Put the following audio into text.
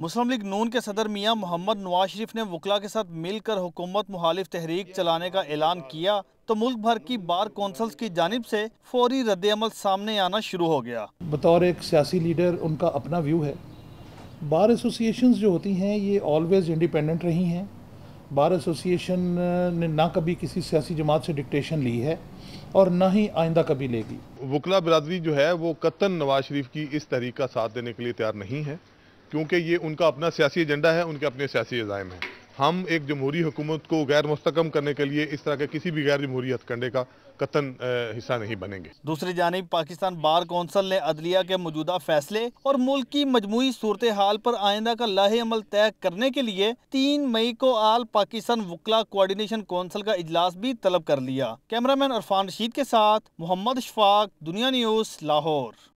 मुस्लिम league नून के सदर मियां मोहम्मद नवाज शरीफ ने वकला के साथ मिलकर हुकूमत मुखालिफ तहरीक चलाने का ऐलान किया तो मुल्क भर की बार कौंसल्स की जानब से फौरी रद्दमल सामने आना शुरू हो गया बतौर एक सियासी लीडर उनका अपना व्यू है बार एसोसिएशन जो होती हैं ये ऑलवेज़ इंडिपेंडेंट रही हैं बार एसोसिएशन ने ना कभी किसी सियासी जमात से डिक्टेशन ली है और ना ही आइंदा कभी लेगी वकला बरदरी जो है वो कतन नवाज शरीफ की इस तहरीक का साथ देने के लिए तैयार नहीं है क्योंकि ये उनका अपना सियासी एजेंडा है उनके अपने सियासी अजायम हैं हम एक जमहूरी हुकूमत को गैर मुस्तकम करने के लिए इस तरह के किसी भी गैर जमहूरी हथकंडे का कतन हिस्सा नहीं बनेंगे दूसरी जानब पाकिस्तान बार कौंसल ने अदलिया के मौजूदा फैसले और मुल्क की मजमू सूरत हाल पर आइंदा का लाहे अमल तय करने के लिए तीन मई को आल पाकिस्तान वकला कोआर्डिनेशन कौंसल का इजलास भी तलब कर लिया कैमरा मैन अरफान रशीद के साथ मोहम्मद शफाक दुनिया न्यूज़ लाहौर